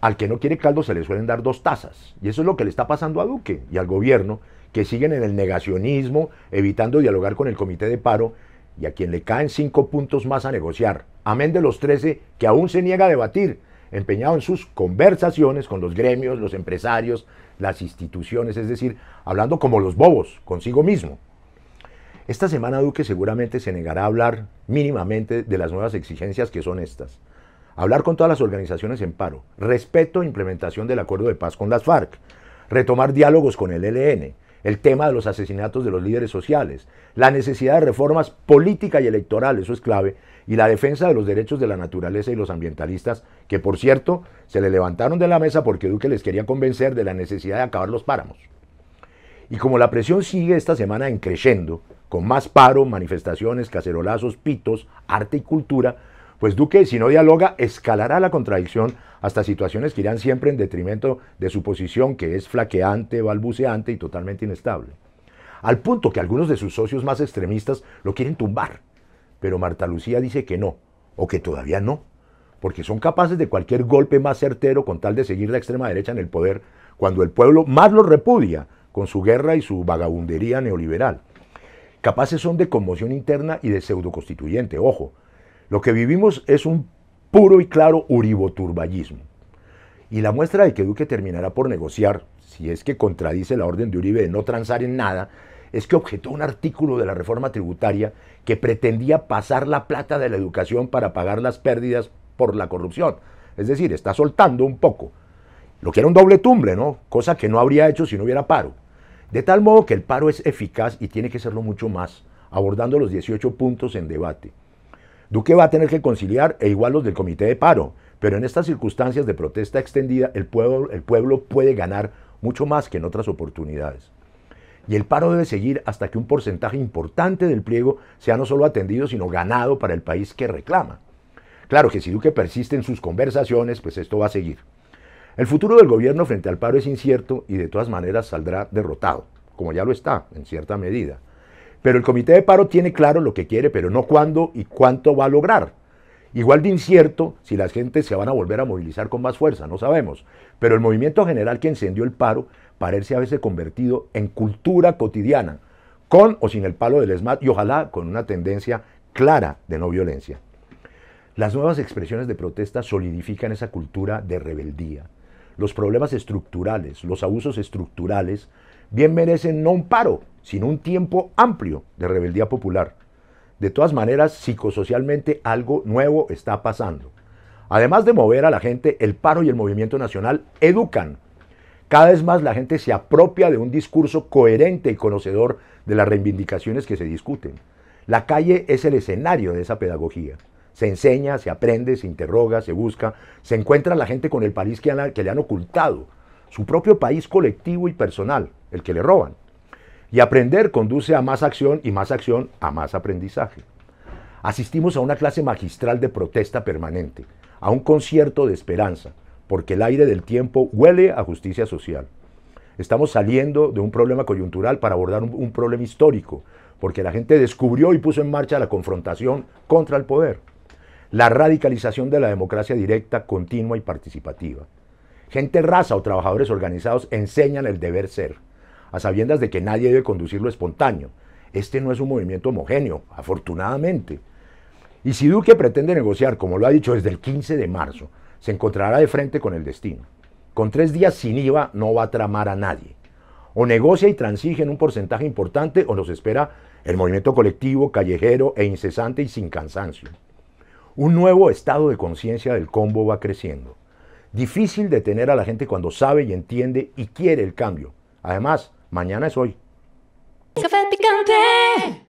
Al que no quiere caldo se le suelen dar dos tazas. Y eso es lo que le está pasando a Duque y al gobierno, que siguen en el negacionismo, evitando dialogar con el comité de paro y a quien le caen cinco puntos más a negociar, amén de los 13 que aún se niega a debatir, empeñado en sus conversaciones con los gremios, los empresarios, las instituciones, es decir, hablando como los bobos, consigo mismo. Esta semana Duque seguramente se negará a hablar mínimamente de las nuevas exigencias que son estas hablar con todas las organizaciones en paro, respeto e implementación del acuerdo de paz con las FARC, retomar diálogos con el ELN, el tema de los asesinatos de los líderes sociales, la necesidad de reformas políticas y electorales, eso es clave, y la defensa de los derechos de la naturaleza y los ambientalistas, que por cierto se le levantaron de la mesa porque Duque les quería convencer de la necesidad de acabar los páramos. Y como la presión sigue esta semana en creciendo, con más paro, manifestaciones, cacerolazos, pitos, arte y cultura, pues Duque, si no dialoga, escalará la contradicción hasta situaciones que irán siempre en detrimento de su posición, que es flaqueante, balbuceante y totalmente inestable. Al punto que algunos de sus socios más extremistas lo quieren tumbar. Pero Marta Lucía dice que no, o que todavía no, porque son capaces de cualquier golpe más certero con tal de seguir la extrema derecha en el poder, cuando el pueblo más lo repudia con su guerra y su vagabundería neoliberal. Capaces son de conmoción interna y de pseudo constituyente, ojo, lo que vivimos es un puro y claro uriboturballismo. Y la muestra de que Duque terminará por negociar, si es que contradice la orden de Uribe de no transar en nada, es que objetó un artículo de la reforma tributaria que pretendía pasar la plata de la educación para pagar las pérdidas por la corrupción. Es decir, está soltando un poco. Lo que era un doble tumble, ¿no? Cosa que no habría hecho si no hubiera paro. De tal modo que el paro es eficaz y tiene que serlo mucho más, abordando los 18 puntos en debate. Duque va a tener que conciliar e igual los del comité de paro, pero en estas circunstancias de protesta extendida el pueblo, el pueblo puede ganar mucho más que en otras oportunidades. Y el paro debe seguir hasta que un porcentaje importante del pliego sea no solo atendido, sino ganado para el país que reclama. Claro que si Duque persiste en sus conversaciones, pues esto va a seguir. El futuro del gobierno frente al paro es incierto y de todas maneras saldrá derrotado, como ya lo está, en cierta medida. Pero el comité de paro tiene claro lo que quiere, pero no cuándo y cuánto va a lograr. Igual de incierto si las gentes se van a volver a movilizar con más fuerza, no sabemos. Pero el movimiento general que encendió el paro parece haberse convertido en cultura cotidiana, con o sin el palo del ESMAD y ojalá con una tendencia clara de no violencia. Las nuevas expresiones de protesta solidifican esa cultura de rebeldía. Los problemas estructurales, los abusos estructurales, bien merecen no un paro, sin un tiempo amplio de rebeldía popular. De todas maneras, psicosocialmente algo nuevo está pasando. Además de mover a la gente, el paro y el movimiento nacional educan. Cada vez más la gente se apropia de un discurso coherente y conocedor de las reivindicaciones que se discuten. La calle es el escenario de esa pedagogía. Se enseña, se aprende, se interroga, se busca, se encuentra la gente con el país que le han ocultado, su propio país colectivo y personal, el que le roban. Y aprender conduce a más acción y más acción a más aprendizaje. Asistimos a una clase magistral de protesta permanente, a un concierto de esperanza, porque el aire del tiempo huele a justicia social. Estamos saliendo de un problema coyuntural para abordar un, problema histórico, porque la gente descubrió y puso en marcha la confrontación contra el poder. La radicalización de la democracia directa, continua y participativa. Gente raza o trabajadores organizados enseñan el deber ser a sabiendas de que nadie debe conducirlo espontáneo. Este no es un movimiento homogéneo, afortunadamente. Y si Duque pretende negociar, como lo ha dicho desde el 15 de marzo, se encontrará de frente con el destino. Con tres días sin IVA no va a tramar a nadie. O negocia y transige en un porcentaje importante o nos espera el movimiento colectivo, callejero e incesante y sin cansancio. Un nuevo estado de conciencia del combo va creciendo. Difícil detener a la gente cuando sabe y entiende y quiere el cambio. Además, Mañana es hoy.